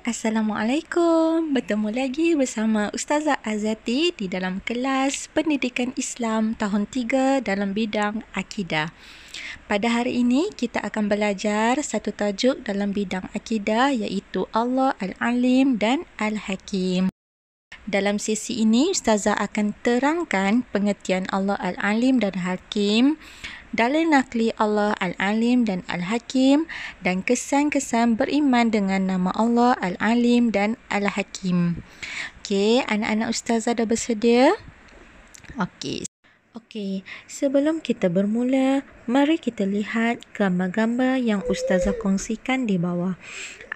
Assalamualaikum. Bertemu lagi bersama Ustazah Azati di dalam kelas Pendidikan Islam tahun 3 dalam bidang akidah. Pada hari ini kita akan belajar satu tajuk dalam bidang akidah iaitu Allah Al-Alim dan Al-Hakim. Dalam sesi ini Ustazah akan terangkan pengertian Allah Al-Alim dan Hakim dalil nakli Allah Al-Alim dan Al-Hakim dan kesan-kesan beriman dengan nama Allah Al-Alim dan Al-Hakim. Okey, anak-anak ustazah dah bersedia? Okey, Okey, sebelum kita bermula, mari kita lihat gambar-gambar yang ustazah kongsikan di bawah.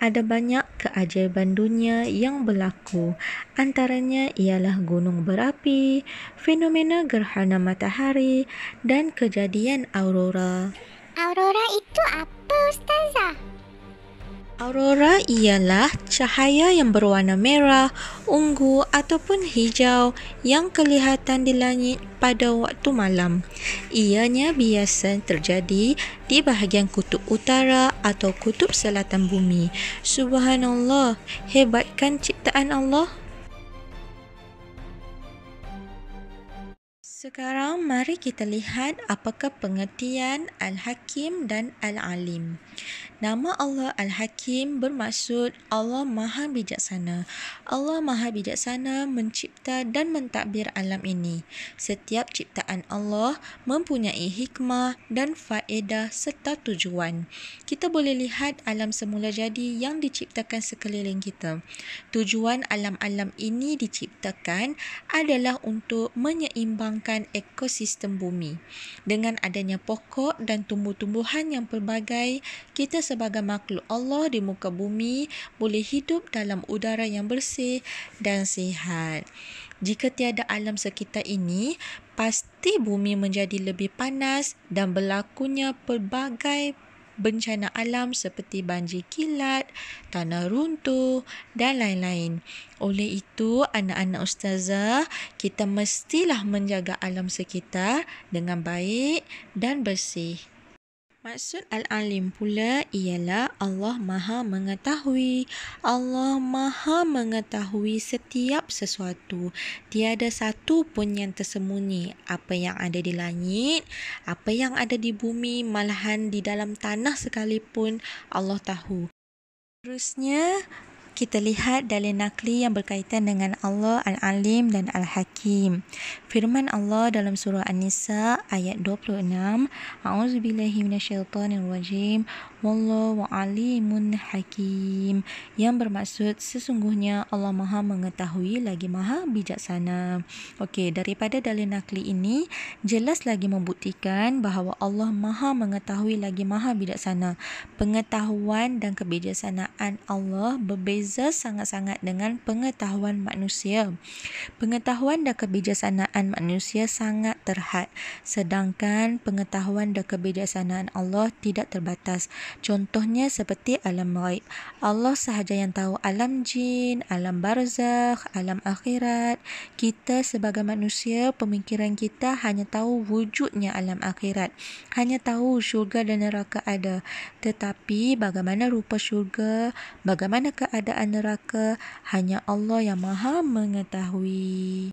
Ada banyak keajaiban dunia yang berlaku. Antaranya ialah gunung berapi, fenomena gerhana matahari dan kejadian aurora. Aurora itu apa ustazah? Aurora ialah cahaya yang berwarna merah, ungu ataupun hijau yang kelihatan di langit pada waktu malam. Ianya biasa terjadi di bahagian kutub utara atau kutub selatan bumi. Subhanallah, hebatkan ciptaan Allah. Sekarang mari kita lihat apakah pengertian Al-Hakim dan Al-Alim. Nama Allah Al-Hakim bermaksud Allah Maha Bijaksana. Allah Maha Bijaksana mencipta dan mentadbir alam ini. Setiap ciptaan Allah mempunyai hikmah dan faedah serta tujuan. Kita boleh lihat alam semula jadi yang diciptakan sekeliling kita. Tujuan alam-alam ini diciptakan adalah untuk menyeimbangkan kesihatan ekosistem bumi. Dengan adanya pokok dan tumbuh-tumbuhan yang pelbagai, kita sebagai makhluk Allah di muka bumi boleh hidup dalam udara yang bersih dan sihat. Jika tiada alam sekitar ini, pasti bumi menjadi lebih panas dan berlakunya pelbagai bencana alam seperti banjir kilat, tanah runtuh dan lain-lain. Oleh itu, anak-anak ustazah, kita mestilah menjaga alam sekitar dengan baik dan bersih. Maksud Al-Alim pula ialah Allah Maha Mengetahui. Allah Maha Mengetahui setiap sesuatu. Tiada satu pun yang tersembunyi. Apa yang ada di langit, apa yang ada di bumi, malahan di dalam tanah sekalipun Allah tahu. Terusnya kita lihat dalil nakli yang berkaitan dengan Allah Al-Alim dan Al-Hakim. Firman Allah dalam surah An-Nisa ayat 26, A'udzubillahi rajim." wa alimun hakim yang bermaksud sesungguhnya Allah Maha mengetahui lagi Maha bijaksana. Okey, daripada dalil nakli ini jelas lagi membuktikan bahawa Allah Maha mengetahui lagi Maha bijaksana. Pengetahuan dan kebijaksanaan Allah berbeza sangat-sangat dengan pengetahuan manusia. Pengetahuan dan kebijaksanaan manusia sangat terhad sedangkan pengetahuan dan kebijaksanaan Allah tidak terbatas. Contohnya seperti alam raib. Allah sahaja yang tahu alam jin, alam barzakh, alam akhirat. Kita sebagai manusia, pemikiran kita hanya tahu wujudnya alam akhirat. Hanya tahu syurga dan neraka ada. Tetapi bagaimana rupa syurga, bagaimana keadaan neraka, hanya Allah yang maha mengetahui.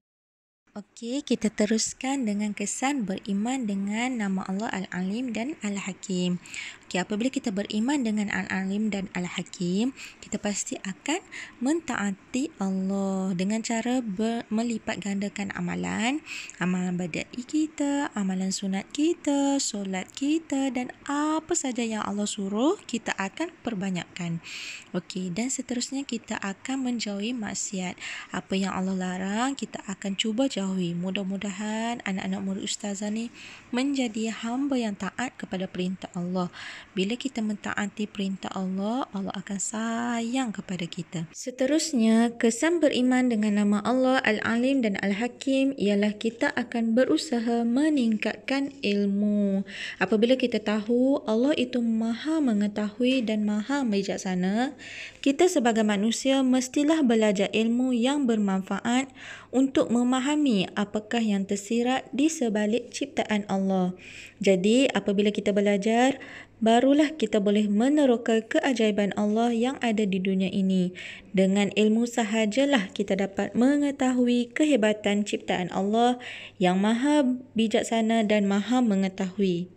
Okey, kita teruskan dengan kesan beriman dengan nama Allah Al-Alim dan Al-Hakim. Okey, apabila kita beriman dengan Al-Alim dan Al-Hakim, kita pasti akan mentaati Allah dengan cara melipat gandakan amalan, amalan badai kita, amalan sunat kita, solat kita dan apa saja yang Allah suruh, kita akan perbanyakkan. Okey, dan seterusnya kita akan menjauhi maksiat. Apa yang Allah larang, kita akan cuba jauhi. Mudah-mudahan anak-anak murid ustazah ni menjadi hamba yang taat kepada perintah Allah. Bila kita mentaati perintah Allah, Allah akan sayang kepada kita. Seterusnya, kesan beriman dengan nama Allah Al-Alim dan Al-Hakim ialah kita akan berusaha meningkatkan ilmu. Apabila kita tahu Allah itu maha mengetahui dan maha bijaksana, kita sebagai manusia mestilah belajar ilmu yang bermanfaat untuk memahami apakah yang tersirat di sebalik ciptaan Allah. Jadi, apabila kita belajar, barulah kita boleh meneroka keajaiban Allah yang ada di dunia ini. Dengan ilmu sahajalah kita dapat mengetahui kehebatan ciptaan Allah yang maha bijaksana dan maha mengetahui.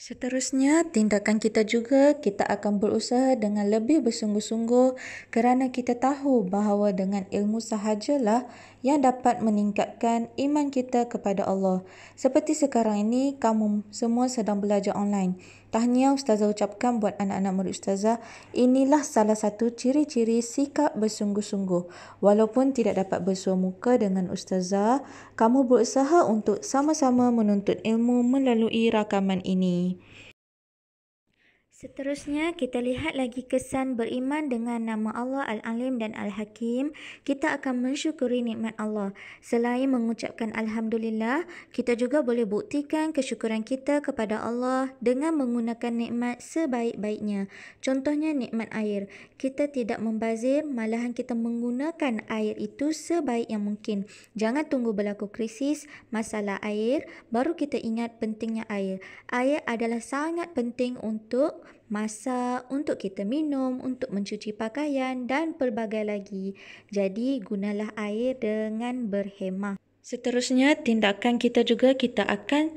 Seterusnya, tindakan kita juga, kita akan berusaha dengan lebih bersungguh-sungguh kerana kita tahu bahawa dengan ilmu sahajalah yang dapat meningkatkan iman kita kepada Allah. Seperti sekarang ini, kamu semua sedang belajar online. Tahniah Ustazah ucapkan buat anak-anak murid Ustazah, inilah salah satu ciri-ciri sikap bersungguh-sungguh. Walaupun tidak dapat bersuah muka dengan Ustazah, kamu berusaha untuk sama-sama menuntut ilmu melalui rakaman ini. Seterusnya kita lihat lagi kesan beriman dengan nama Allah Al-Alim dan Al-Hakim, kita akan mensyukuri nikmat Allah. Selain mengucapkan alhamdulillah, kita juga boleh buktikan kesyukuran kita kepada Allah dengan menggunakan nikmat sebaik-baiknya. Contohnya nikmat air. Kita tidak membazir, malahan kita menggunakan air itu sebaik yang mungkin. Jangan tunggu berlaku krisis masalah air baru kita ingat pentingnya air. Air adalah sangat penting untuk masa untuk kita minum, untuk mencuci pakaian dan pelbagai lagi. Jadi, gunalah air dengan berhemah. Seterusnya, tindakan kita juga kita akan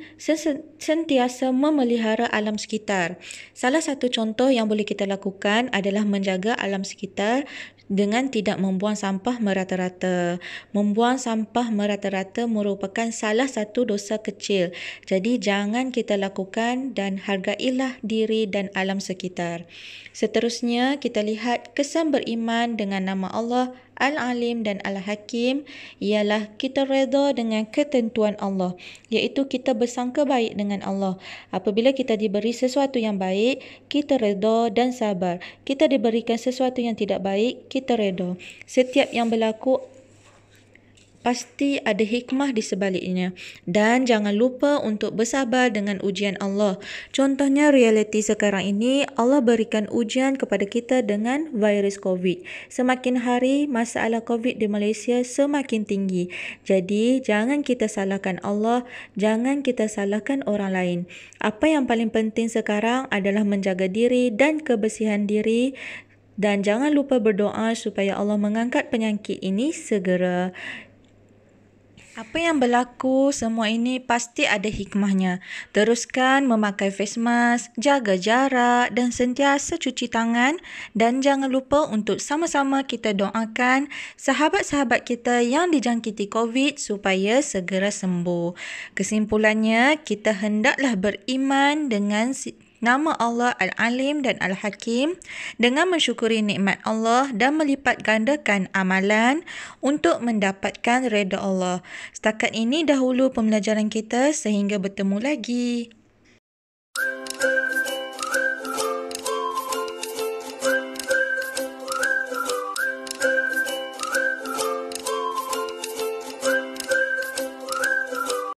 sentiasa memelihara alam sekitar. Salah satu contoh yang boleh kita lakukan adalah menjaga alam sekitar dengan tidak membuang sampah merata-rata. Membuang sampah merata-rata merupakan salah satu dosa kecil. Jadi jangan kita lakukan dan hargailah diri dan alam sekitar. Seterusnya kita lihat kesan beriman dengan nama Allah Al-Alim dan Al-Hakim ialah kita redha dengan ketentuan Allah iaitu kita bersangka baik dengan Allah. Apabila kita diberi sesuatu yang baik, kita redha dan sabar. Kita diberikan sesuatu yang tidak baik, kita kita reda. Setiap yang berlaku pasti ada hikmah di sebaliknya dan jangan lupa untuk bersabar dengan ujian Allah. Contohnya realiti sekarang ini Allah berikan ujian kepada kita dengan virus COVID. Semakin hari masalah COVID di Malaysia semakin tinggi. Jadi jangan kita salahkan Allah, jangan kita salahkan orang lain. Apa yang paling penting sekarang adalah menjaga diri dan kebersihan diri dan jangan lupa berdoa supaya Allah mengangkat penyakit ini segera. Apa yang berlaku semua ini pasti ada hikmahnya. Teruskan memakai face mask, jaga jarak dan sentiasa cuci tangan dan jangan lupa untuk sama-sama kita doakan sahabat-sahabat kita yang dijangkiti COVID supaya segera sembuh. Kesimpulannya, kita hendaklah beriman dengan nama Allah Al-Alim dan Al-Hakim dengan mensyukuri nikmat Allah dan melipat gandakan amalan untuk mendapatkan reda Allah. Setakat ini dahulu pembelajaran kita sehingga bertemu lagi.